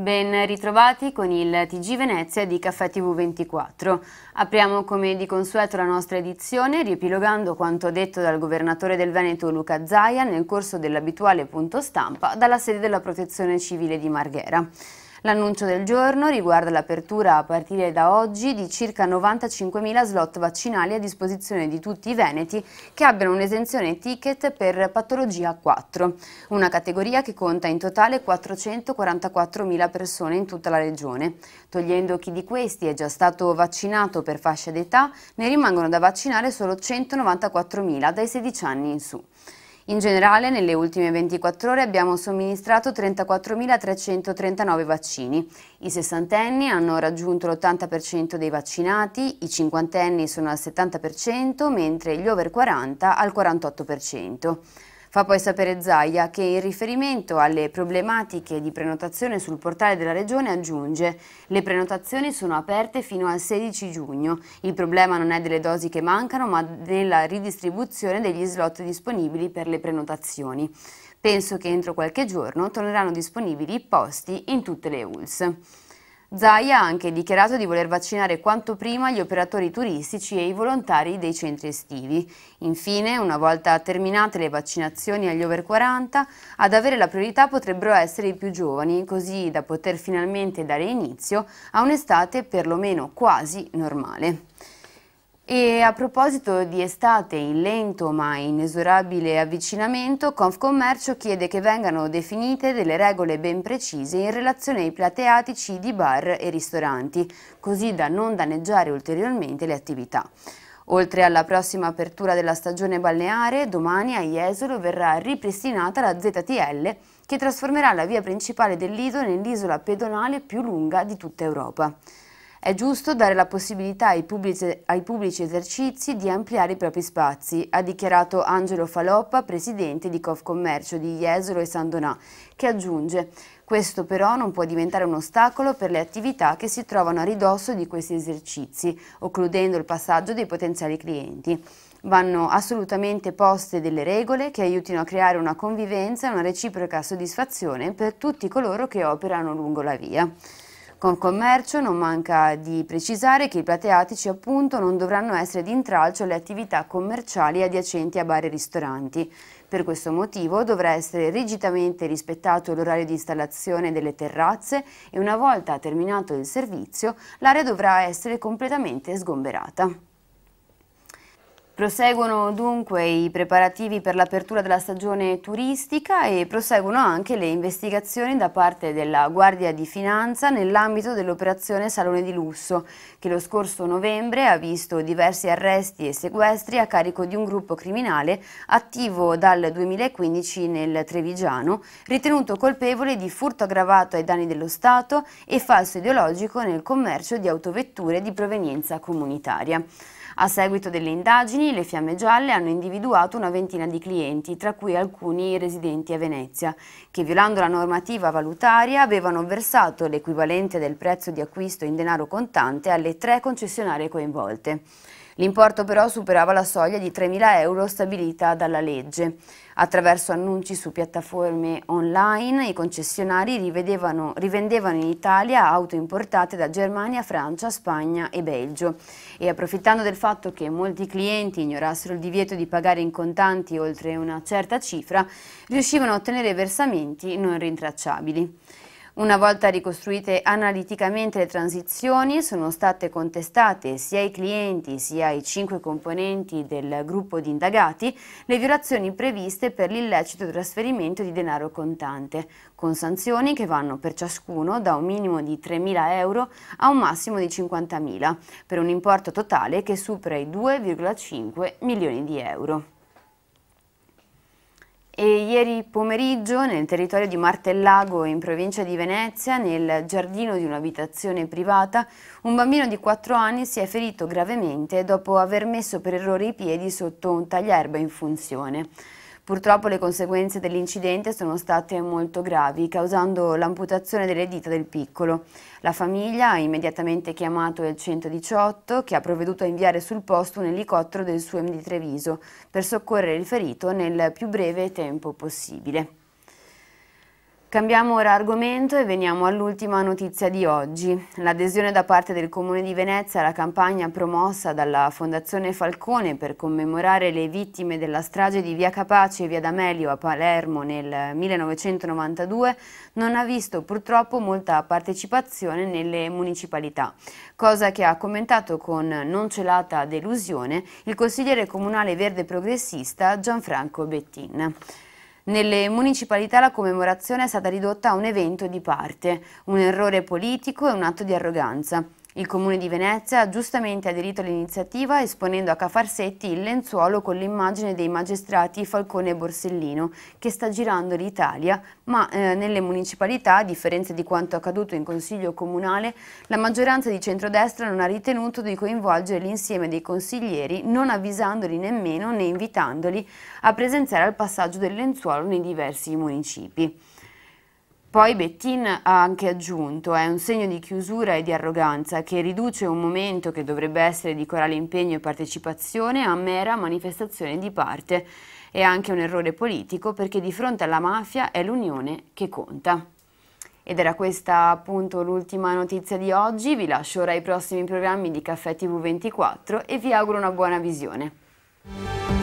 Ben ritrovati con il TG Venezia di Caffè TV24. Apriamo come di consueto la nostra edizione riepilogando quanto detto dal governatore del Veneto Luca Zaia nel corso dell'abituale punto stampa dalla sede della Protezione Civile di Marghera. L'annuncio del giorno riguarda l'apertura a partire da oggi di circa 95.000 slot vaccinali a disposizione di tutti i veneti che abbiano un'esenzione ticket per patologia 4, una categoria che conta in totale 444.000 persone in tutta la regione. Togliendo chi di questi è già stato vaccinato per fascia d'età, ne rimangono da vaccinare solo 194.000 dai 16 anni in su. In generale nelle ultime 24 ore abbiamo somministrato 34.339 vaccini. I sessantenni hanno raggiunto l'80% dei vaccinati, i cinquantenni sono al 70%, mentre gli over 40 al 48%. Fa poi sapere Zaia che in riferimento alle problematiche di prenotazione sul portale della Regione aggiunge le prenotazioni sono aperte fino al 16 giugno. Il problema non è delle dosi che mancano ma della ridistribuzione degli slot disponibili per le prenotazioni. Penso che entro qualche giorno torneranno disponibili i posti in tutte le ULS. Zaia ha anche dichiarato di voler vaccinare quanto prima gli operatori turistici e i volontari dei centri estivi. Infine, una volta terminate le vaccinazioni agli over 40, ad avere la priorità potrebbero essere i più giovani, così da poter finalmente dare inizio a un'estate perlomeno quasi normale. E a proposito di estate in lento ma inesorabile avvicinamento, Confcommercio chiede che vengano definite delle regole ben precise in relazione ai plateatici di bar e ristoranti, così da non danneggiare ulteriormente le attività. Oltre alla prossima apertura della stagione balneare, domani a Jesolo verrà ripristinata la ZTL che trasformerà la via principale dell'isola nell'isola pedonale più lunga di tutta Europa. È giusto dare la possibilità ai pubblici, ai pubblici esercizi di ampliare i propri spazi, ha dichiarato Angelo Faloppa, presidente di Confcommercio di Jesolo e San Donà, che aggiunge questo però non può diventare un ostacolo per le attività che si trovano a ridosso di questi esercizi, occludendo il passaggio dei potenziali clienti. Vanno assolutamente poste delle regole che aiutino a creare una convivenza e una reciproca soddisfazione per tutti coloro che operano lungo la via. Concommercio non manca di precisare che i plateatici appunto non dovranno essere d'intralcio alle attività commerciali adiacenti a bar e ristoranti. Per questo motivo dovrà essere rigidamente rispettato l'orario di installazione delle terrazze e una volta terminato il servizio l'area dovrà essere completamente sgomberata. Proseguono dunque i preparativi per l'apertura della stagione turistica e proseguono anche le investigazioni da parte della Guardia di Finanza nell'ambito dell'operazione Salone di Lusso, che lo scorso novembre ha visto diversi arresti e sequestri a carico di un gruppo criminale attivo dal 2015 nel Trevigiano, ritenuto colpevole di furto aggravato ai danni dello Stato e falso ideologico nel commercio di autovetture di provenienza comunitaria. A seguito delle indagini, le Fiamme Gialle hanno individuato una ventina di clienti, tra cui alcuni residenti a Venezia, che violando la normativa valutaria avevano versato l'equivalente del prezzo di acquisto in denaro contante alle tre concessionarie coinvolte. L'importo però superava la soglia di 3.000 euro stabilita dalla legge. Attraverso annunci su piattaforme online i concessionari rivendevano in Italia auto importate da Germania, Francia, Spagna e Belgio e approfittando del fatto che molti clienti ignorassero il divieto di pagare in contanti oltre una certa cifra, riuscivano a ottenere versamenti non rintracciabili. Una volta ricostruite analiticamente le transizioni, sono state contestate sia ai clienti sia ai cinque componenti del gruppo di indagati le violazioni previste per l'illecito trasferimento di denaro contante, con sanzioni che vanno per ciascuno da un minimo di 3.000 euro a un massimo di 50.000, per un importo totale che supera i 2,5 milioni di euro e ieri pomeriggio nel territorio di Martellago in provincia di Venezia, nel giardino di un'abitazione privata, un bambino di 4 anni si è ferito gravemente dopo aver messo per errore i piedi sotto un tagliaerba in funzione. Purtroppo le conseguenze dell'incidente sono state molto gravi, causando l'amputazione delle dita del piccolo. La famiglia ha immediatamente chiamato il 118, che ha provveduto a inviare sul posto un elicottero del SUEM di Treviso per soccorrere il ferito nel più breve tempo possibile. Cambiamo ora argomento e veniamo all'ultima notizia di oggi. L'adesione da parte del Comune di Venezia alla campagna promossa dalla Fondazione Falcone per commemorare le vittime della strage di Via Capace e Via D'Amelio a Palermo nel 1992 non ha visto purtroppo molta partecipazione nelle municipalità, cosa che ha commentato con non celata delusione il consigliere comunale verde progressista Gianfranco Bettin. Nelle municipalità la commemorazione è stata ridotta a un evento di parte, un errore politico e un atto di arroganza. Il Comune di Venezia ha giustamente aderito all'iniziativa esponendo a Cafarsetti il lenzuolo con l'immagine dei magistrati Falcone e Borsellino che sta girando l'Italia, ma eh, nelle municipalità, a differenza di quanto accaduto in Consiglio Comunale, la maggioranza di centrodestra non ha ritenuto di coinvolgere l'insieme dei consiglieri non avvisandoli nemmeno né invitandoli a presenziare al passaggio del lenzuolo nei diversi municipi. Poi Bettin ha anche aggiunto, è un segno di chiusura e di arroganza che riduce un momento che dovrebbe essere di corale impegno e partecipazione a mera manifestazione di parte. È anche un errore politico perché di fronte alla mafia è l'unione che conta. Ed era questa appunto l'ultima notizia di oggi, vi lascio ora ai prossimi programmi di Caffè TV24 e vi auguro una buona visione.